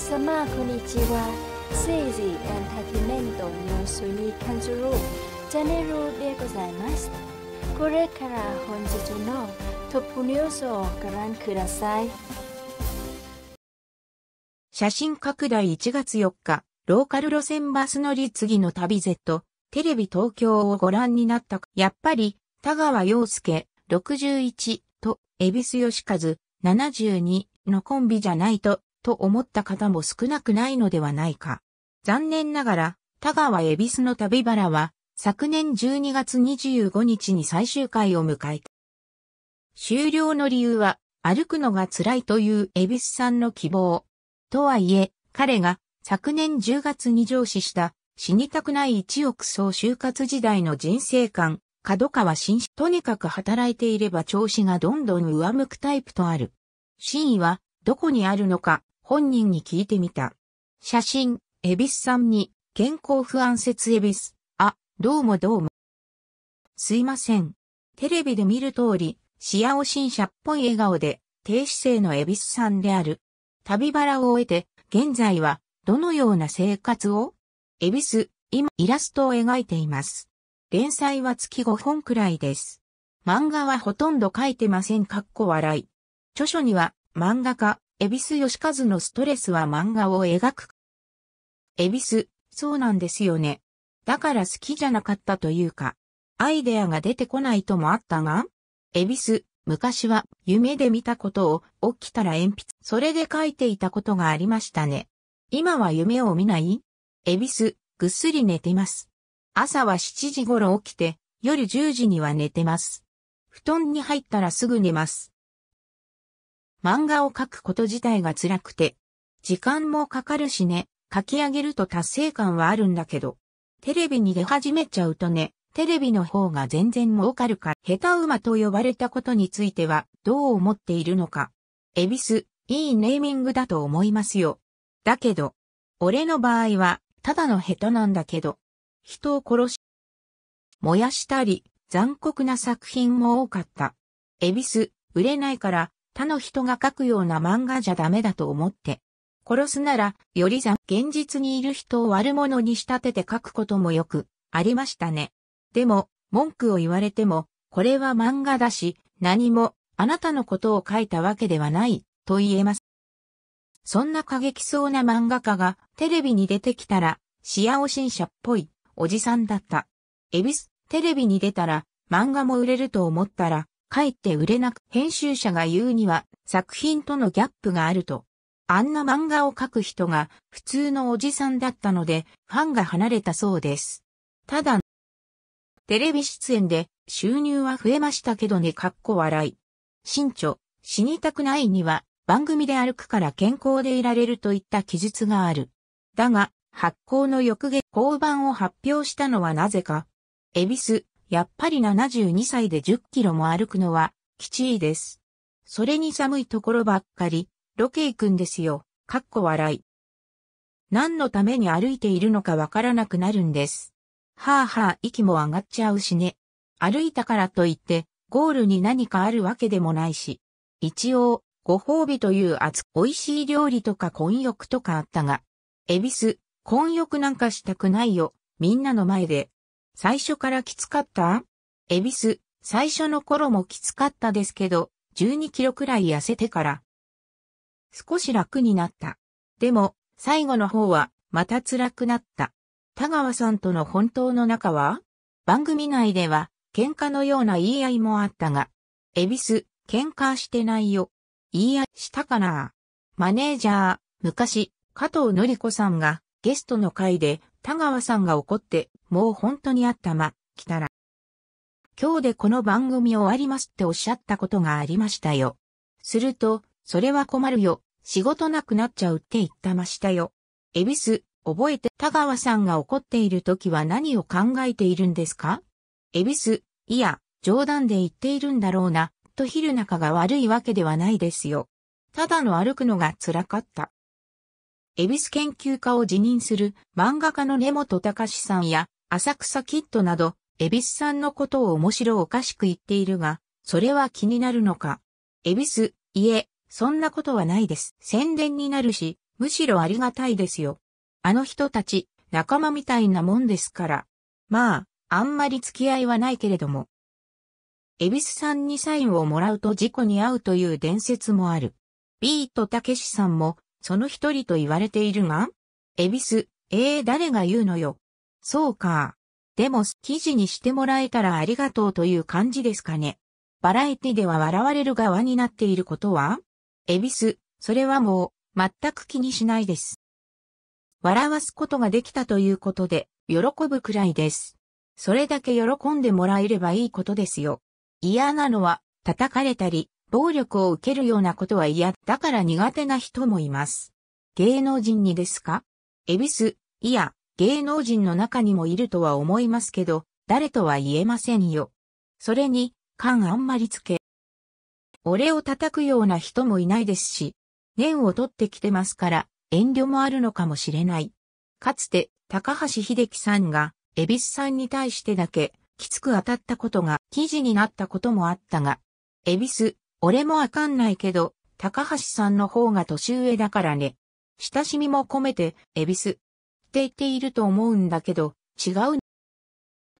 皆様こんにちは政治エンターテイメントニュースに関するチャンネルでございますこれから本日のトップニュースをご覧ください写真拡大1月4日ローカル路線バス乗り次の旅 Z テレビ東京をご覧になったやっぱり田川陽介61と恵比寿義和72のコンビじゃないとと思った方も少なくないのではないか。残念ながら、田川恵比寿の旅バラは、昨年12月25日に最終回を迎えた。終了の理由は、歩くのが辛いという恵比寿さんの希望。とはいえ、彼が昨年10月に上司した死にたくない一億総就活時代の人生観、角川新氏とにかく働いていれば調子がどんどん上向くタイプとある。真意はどこにあるのか本人に聞いてみた。写真、エビスさんに、健康不安説エビス。あ、どうもどうも。すいません。テレビで見る通り、視野を新者っぽい笑顔で、低姿勢のエビスさんである。旅バラを終えて、現在は、どのような生活をエビス、今、イラストを描いています。連載は月5本くらいです。漫画はほとんど書いてません。かっこ笑い。著書には、漫画家、恵比寿義和のストレスは漫画を描く。恵比寿、そうなんですよね。だから好きじゃなかったというか、アイデアが出てこないともあったが、恵比寿、昔は夢で見たことを起きたら鉛筆、それで書いていたことがありましたね。今は夢を見ない恵比寿、ぐっすり寝てます。朝は7時頃起きて、夜10時には寝てます。布団に入ったらすぐ寝ます。漫画を描くこと自体が辛くて、時間もかかるしね、書き上げると達成感はあるんだけど、テレビに出始めちゃうとね、テレビの方が全然儲かるか、下手馬と呼ばれたことについてはどう思っているのか。エビス、いいネーミングだと思いますよ。だけど、俺の場合は、ただの下手なんだけど、人を殺し、燃やしたり、残酷な作品も多かった。エビス、売れないから、他の人が書くような漫画じゃダメだと思って。殺すなら、よりざ、現実にいる人を悪者に仕立てて書くこともよく、ありましたね。でも、文句を言われても、これは漫画だし、何も、あなたのことを書いたわけではない、と言えます。そんな過激そうな漫画家が、テレビに出てきたら、視野を者っぽい、おじさんだった。エビス、テレビに出たら、漫画も売れると思ったら、かえって売れなく編集者が言うには作品とのギャップがあると。あんな漫画を描く人が普通のおじさんだったのでファンが離れたそうです。ただ、テレビ出演で収入は増えましたけどねかっこ笑い。新著、死にたくないには番組で歩くから健康でいられるといった記述がある。だが、発行の翌月、交番を発表したのはなぜか。エビス、やっぱり72歳で10キロも歩くのは、きちいです。それに寒いところばっかり、ロケ行くんですよ。かっこ笑い。何のために歩いているのかわからなくなるんです。はあはあ、息も上がっちゃうしね。歩いたからといって、ゴールに何かあるわけでもないし。一応、ご褒美という熱、美味しい料理とか混浴とかあったが、エビス、混浴なんかしたくないよ、みんなの前で。最初からきつかったエビス、最初の頃もきつかったですけど、12キロくらい痩せてから、少し楽になった。でも、最後の方は、また辛くなった。田川さんとの本当の仲は番組内では、喧嘩のような言い合いもあったが、エビス、喧嘩してないよ。言い合いしたかなマネージャー、昔、加藤のり子さんが、ゲストの回で、田川さんが怒って、もう本当にあったま、来たら。今日でこの番組終わりますっておっしゃったことがありましたよ。すると、それは困るよ。仕事なくなっちゃうって言ったましたよ。エビス、覚えて田川さんが怒っている時は何を考えているんですかエビス、いや、冗談で言っているんだろうな、と昼中が悪いわけではないですよ。ただの歩くのが辛かった。恵比寿研究家を辞任する漫画家の根本隆さんや浅草キッドなど、恵比寿さんのことを面白おかしく言っているが、それは気になるのか。恵比寿、いえ、そんなことはないです。宣伝になるし、むしろありがたいですよ。あの人たち、仲間みたいなもんですから。まあ、あんまり付き合いはないけれども。恵比寿さんにサインをもらうと事故に遭うという伝説もある。ビートたけしさんもその一人と言われているが、エビス、ええー、誰が言うのよ。そうか。でも、記事にしてもらえたらありがとうという感じですかね。バラエティでは笑われる側になっていることはエビス、それはもう、全く気にしないです。笑わすことができたということで、喜ぶくらいです。それだけ喜んでもらえればいいことですよ。嫌なのは、叩かれたり、暴力を受けるようなことは嫌だから苦手な人もいます。芸能人にですかエビス、いや、芸能人の中にもいるとは思いますけど、誰とは言えませんよ。それに、感あんまりつけ。俺を叩くような人もいないですし、念を取ってきてますから、遠慮もあるのかもしれない。かつて、高橋秀樹さんが、恵比寿さんに対してだけ、きつく当たったことが記事になったこともあったが、恵比寿、俺もわかんないけど、高橋さんの方が年上だからね。親しみも込めて、エビス。って言っていると思うんだけど、違う。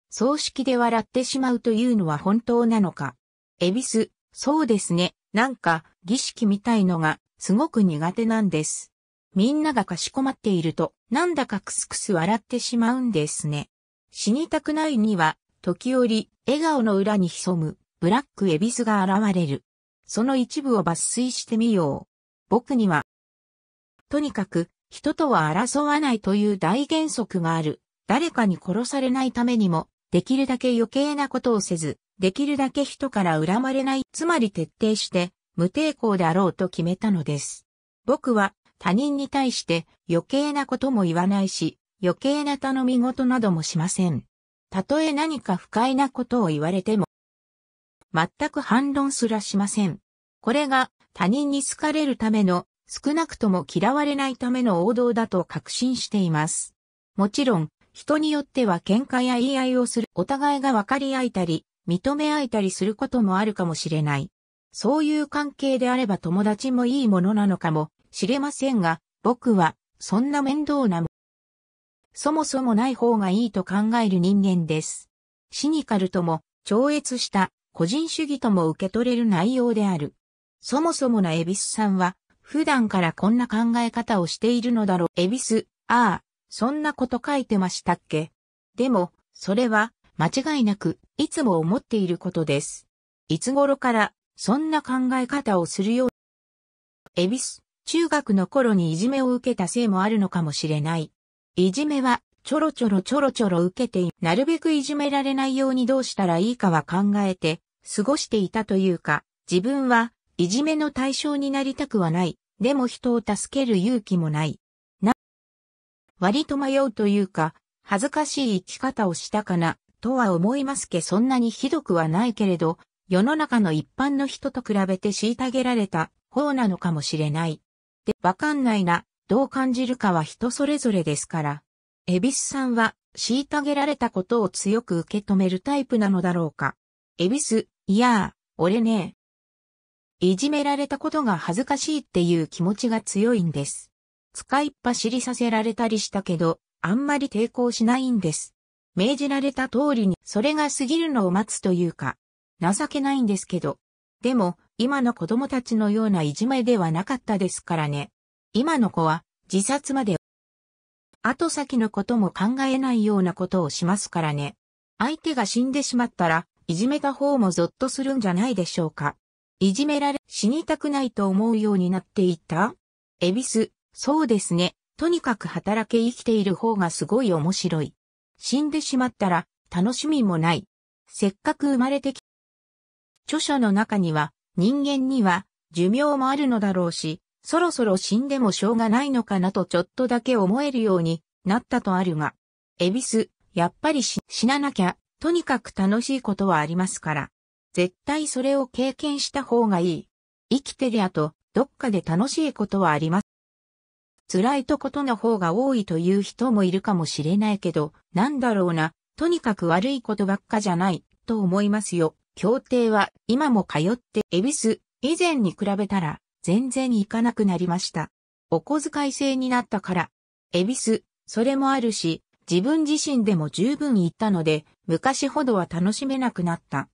葬式で笑ってしまうというのは本当なのか。エビス、そうですね。なんか、儀式みたいのが、すごく苦手なんです。みんながかしこまっていると、なんだかクスクス笑ってしまうんですね。死にたくないには、時折、笑顔の裏に潜む、ブラックエビスが現れる。その一部を抜粋してみよう。僕には、とにかく、人とは争わないという大原則がある。誰かに殺されないためにも、できるだけ余計なことをせず、できるだけ人から恨まれない、つまり徹底して、無抵抗であろうと決めたのです。僕は、他人に対して余計なことも言わないし、余計な頼み事などもしません。たとえ何か不快なことを言われても、全く反論すらしません。これが他人に好かれるための少なくとも嫌われないための王道だと確信しています。もちろん、人によっては喧嘩や言い合いをするお互いが分かり合えたり、認め合えたりすることもあるかもしれない。そういう関係であれば友達もいいものなのかもしれませんが、僕はそんな面倒なも、そもそもない方がいいと考える人間です。シニカルとも超越した個人主義とも受け取れる内容である。そもそもなエビスさんは、普段からこんな考え方をしているのだろう。エビス、ああ、そんなこと書いてましたっけでも、それは、間違いなく、いつも思っていることです。いつ頃から、そんな考え方をするよう。エビス、中学の頃にいじめを受けたせいもあるのかもしれない。いじめは、ちょろちょろちょろちょろ受けて、なるべくいじめられないようにどうしたらいいかは考えて、過ごしていたというか、自分はいじめの対象になりたくはない。でも人を助ける勇気もない。な、割と迷うというか、恥ずかしい生き方をしたかな、とは思いますけそんなにひどくはないけれど、世の中の一般の人と比べて虐げられた方なのかもしれない。で、わかんないな、どう感じるかは人それぞれですから。エビスさんは、虐げられたことを強く受け止めるタイプなのだろうか。エビス、いやあ、俺ねいじめられたことが恥ずかしいっていう気持ちが強いんです。使いっ走りさせられたりしたけど、あんまり抵抗しないんです。命じられた通りにそれが過ぎるのを待つというか、情けないんですけど。でも、今の子供たちのようないじめではなかったですからね。今の子は自殺まで後先のことも考えないようなことをしますからね。相手が死んでしまったらいじめた方もゾッとするんじゃないでしょうか。いじめられ、死にたくないと思うようになっていたエビス、そうですね。とにかく働け生きている方がすごい面白い。死んでしまったら楽しみもない。せっかく生まれてき、著書の中には人間には寿命もあるのだろうし、そろそろ死んでもしょうがないのかなとちょっとだけ思えるようになったとあるが、エビス、やっぱり死ななきゃとにかく楽しいことはありますから、絶対それを経験した方がいい。生きてりゃと、どっかで楽しいことはあります。辛いとことの方が多いという人もいるかもしれないけど、なんだろうな、とにかく悪いことばっかじゃない、と思いますよ。協定は今も通って、恵比寿、以前に比べたら、全然行かなくなりました。お小遣い制になったから、恵比寿、それもあるし、自分自身でも十分言ったので、昔ほどは楽しめなくなった。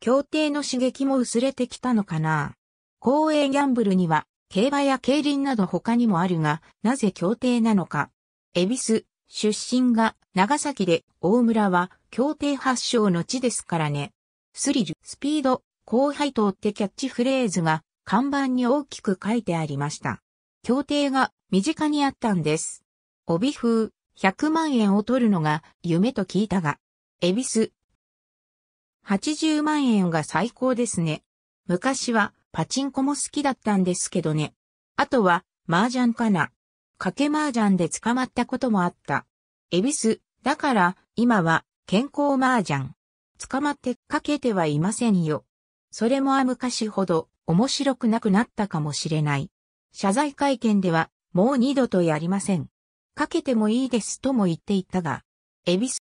協定の刺激も薄れてきたのかな公営ギャンブルには、競馬や競輪など他にもあるが、なぜ協定なのか。恵比寿、出身が長崎で、大村は協定発祥の地ですからね。スリル、スピード、高配当ってキャッチフレーズが看板に大きく書いてありました。協定が身近にあったんです。帯風、100万円を取るのが夢と聞いたが、エビス。80万円が最高ですね。昔はパチンコも好きだったんですけどね。あとは麻雀かな。賭け麻雀で捕まったこともあった。エビス、だから今は健康麻雀。捕まってかけてはいませんよ。それもあ昔ほど面白くなくなったかもしれない。謝罪会見ではもう二度とやりません。かけてもいいですとも言っていたが、エビス。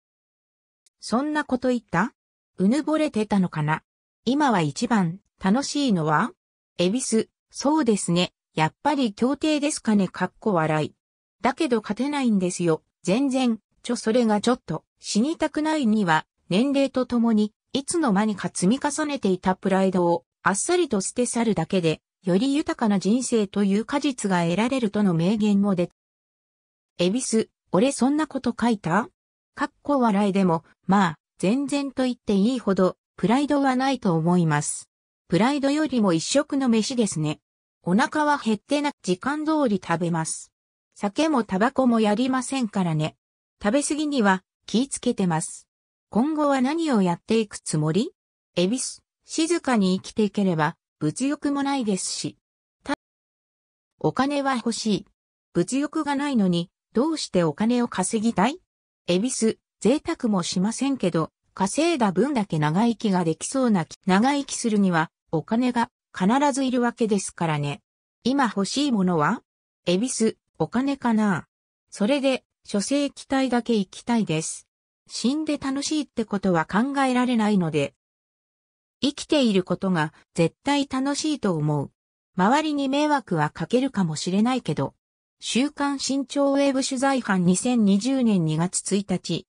そんなこと言ったうぬぼれてたのかな今は一番楽しいのはエビス、そうですね。やっぱり協定ですかねかっこ笑い。だけど勝てないんですよ。全然、ちょそれがちょっと、死にたくないには、年齢とともに、いつの間にか積み重ねていたプライドを、あっさりと捨て去るだけで、より豊かな人生という果実が得られるとの名言も出た。エビス、俺そんなこと書いたかっこ笑いでも、まあ、全然と言っていいほど、プライドはないと思います。プライドよりも一食の飯ですね。お腹は減ってなく時間通り食べます。酒もタバコもやりませんからね。食べ過ぎには気ぃつけてます。今後は何をやっていくつもりエビス、静かに生きていければ物欲もないですし。た、お金は欲しい。物欲がないのにどうしてお金を稼ぎたいエビス、贅沢もしませんけど、稼いだ分だけ長生きができそうな、長生きするには、お金が必ずいるわけですからね。今欲しいものはエビス、お金かなそれで、諸生期待だけ行きたいです。死んで楽しいってことは考えられないので、生きていることが絶対楽しいと思う。周りに迷惑はかけるかもしれないけど、週刊新潮ウェブ取材班2020年2月1日、